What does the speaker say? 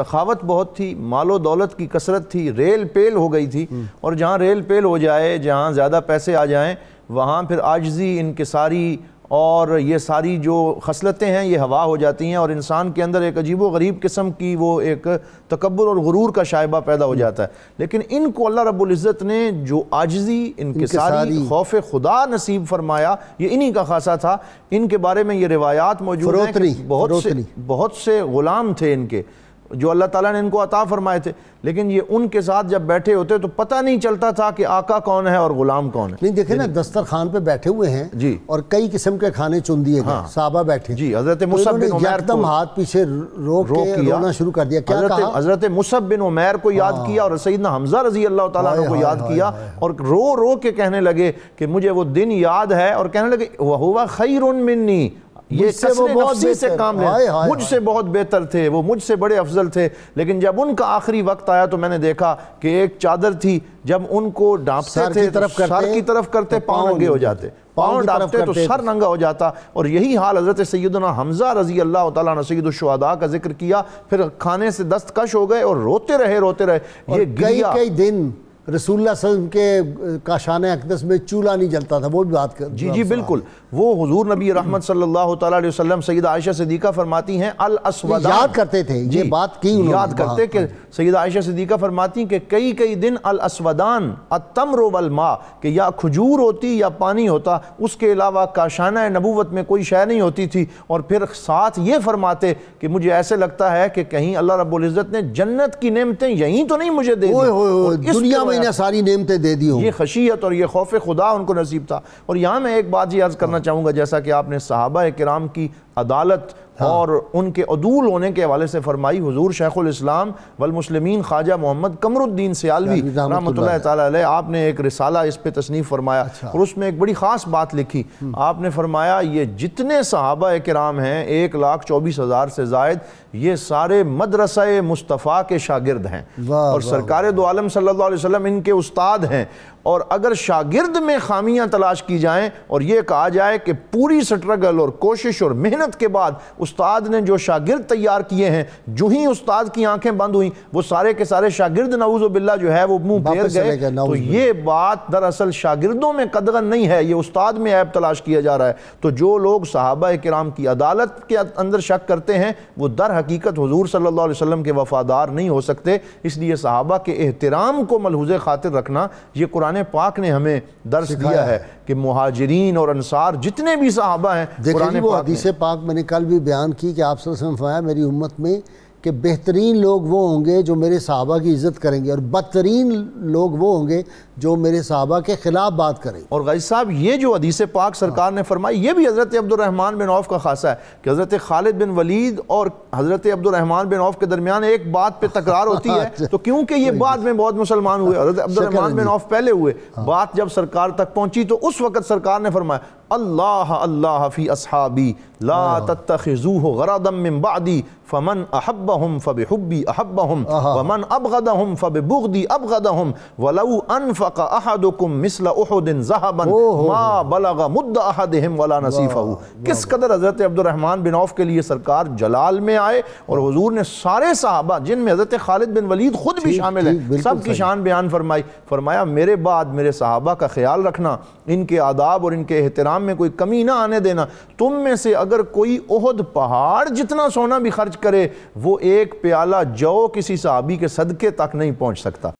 सखावत बहुत थी मालो दौलत की कसरत थी रेल पेल हो गई थी और जहाँ रेल पेल हो जाए जहाँ ज़्यादा पैसे आ जाएँ वहाँ फिर आजजी इनकसारी और ये सारी जो खसलतें हैं ये हवा हो जाती हैं और इंसान के अंदर एक अजीब गरीब किस्म की वो एक तकबर और गुरूर का शायबा पैदा हो जाता है लेकिन इनको अल्लाह रब्ज़त ने जो आजजी सारी खौफ खुदा नसीब फरमाया ये इन्हीं का खासा था इनके बारे में ये रिवायात मौजूद बहुत से बहुत से ग़ुलाम थे इनके जो अल्लाह ताला ने इनको अता फरमाए थे लेकिन ये उनके साथ जब बैठे होते तो पता नहीं चलता था कि आका कौन है और गुलाम कौन है नहीं देखे ना दस्तर खान पे बैठे हुए हैं जी और कई किस्म के खाने चुन दिए हाँ, साहबा बैठे जी हजरत तो मुसब हाथ पीछे रोक रो रोना शुरू कर दिया हजरत मुसब बिन उमैर को याद हाँ। किया और सईदना हमजा रजी अल्लाह तुम को याद किया और रो रो के कहने लगे कि मुझे वो दिन याद है और कहने लगे वह हुआ खैर मिन्नी ये से वो से काम ले मुझसे बहुत बेहतर थे वो मुझसे बड़े अफजल थे लेकिन जब उनका आखिरी वक्त आया तो मैंने देखा कि एक चादर थी जब उनको डांपते थे तो सर की तरफ करते तो पाँव नंगे हो जाते पाँव डांपते तो सर नंगा हो जाता और यही हाल हजरत सैदना हमजा रजी अल्लाह तैदुलशहदा का जिक्र किया फिर खाने से दस्तकश हो गए और रोते रहे रोते रहे ये कई कई दिन रसूलुल्लाह सल्लम के काशान अकदस में चूल्हा नहीं जलता था वो भी बात कर जी जी बिल्कुल वो हजूर नबी रहमत सल्लल्लाहो अलैहि वसल्लम सैयद आयशा सदीक़ा फरमाती हैं अल याद करते थे ये बात की याद करते कि सैयद आयशा सदीक़ा फरमाती कि कई कई दिन अल असवदान अतमर वल मा कि या खजूर होती या पानी होता उसके अलावा काशाना नबूवत में कोई शय नहीं होती थी और फिर साथ ये फरमाते कि मुझे ऐसे लगता है कि कहीं अल्लाह रबुल्ज़त ने जन्नत की नमतें यहीं तो नहीं मुझे दे दुनिया में ने सारी नेमतें दे दी ये खशियत और ये खौफ खुदा उनको नसीब था और यहाँ मैं एक बात ये अर्ज़ करना चाहूँगा जैसा कि आपने सहाबा कराम की अदालत हाँ। और उनके अदूल होने के हवाले से फरमाई हजूर शेखुल इस्लाम वल मुस्लिमीन ख्वाजा मोहम्मद कमरुद्दीन सियालवी रहमत आपने एक रिसाला इस पर तसनीफ़ फरमाया अच्छा। और उसमें एक बड़ी ख़ास बात लिखी हम्म। आपने फरमाया ये जितने सहाबा कराम हैं एक लाख चौबीस हज़ार से जायद ये सारे मदरसा मुस्तफ़ा के शागिर्द हैं और सरकार दो आलम सल्ला वसम इनके उस्ताद हैं और अगर शागिर्द में खामियां तलाश की जाएं और यह कहा जाए कि पूरी स्ट्रगल और कोशिश और मेहनत के बाद उस्ताद ने जो शागिर्द तैयार किए हैं जो ही उस्ताद की आंखें बंद हुई वो सारे के सारे शागिर्द बिल्ला जो है वो मुंह फेर गए तो ये बात दरअसल शागिर्दों में कदगन नहीं है ये उस्ताद में ऐप तलाश किया जा रहा है तो जो लोग सहाबा कराम की अदालत के अंदर शक करते हैं वो दर हकीकत हजूर सल्ला वसलम के वफादार नहीं हो सकते इसलिए सहाबा के एहतराम को मलहूज खातिर रखना ये कुरान कुरान पाक ने हमें दर्श दिया है कि महाजरीन और अनसार जितने भी साहबा हैं देखिए वो हदीस पाक मैंने कल भी बयान की कि आप फरमाया मेरी उम्मत में कि बेहतरीन लोग वो होंगे जो मेरे सहाबा की इज़्ज़त करेंगे और बदतरीन लोग वो होंगे जो मेरे सहाबा के ख़िलाफ़ बात करेंगे और गई साहब ये जो हदीस पाक सरकार हाँ। ने फरमाई ये भी हज़रत अब्दुलरहमान बिन औफ का खासा है कि हज़रत खालिद बिन वलीद और हज़रत अब्दुलरहमान बिन औफ के दरमियान एक बात पर तकरार होती है अच्छा। तो क्योंकि ये बाद में बहुत मुसलमान हुए हज़रत अच्छा, अब्दुलरहमान बिन औफ पहले हुए हाँ। बात जब सरकार तक पहुँची तो उस वक़्त सरकार ने फरमाया अल्लाह अल्लाह फ़ी असहाबी ला तत्तू हो गरादम बादी फ़मन अहब हम फ़ब हब्बी अहब हम वमन अबगद हम फ़ब बुगदी अबगद हम वलऊ अनफ़क अहदुकुम मिसल उहदिन जहाबन मा बलग मुद्द अहद हम वला नसीफ़ा किस कदर हज़रत अब्दुलरहमान बिन औफ के लिए सरकार जलाल में आए और हजूर ने सारे साहबा जिनमें हज़रत खालिद बिन वलीद खुद भी शामिल है सब की शान बयान फरमाई फरमाया मेरे बाद मेरे साहबा का ख्याल रखना इनके आदाब और इनके एहतराम में कोई कमी ना आने देना तुम में से अगर कोई ओहद पहाड़ जितना सोना भी खर्च करे वो एक प्याला जौ किसी सहाबी के सदक़े तक नहीं पहुंच सकता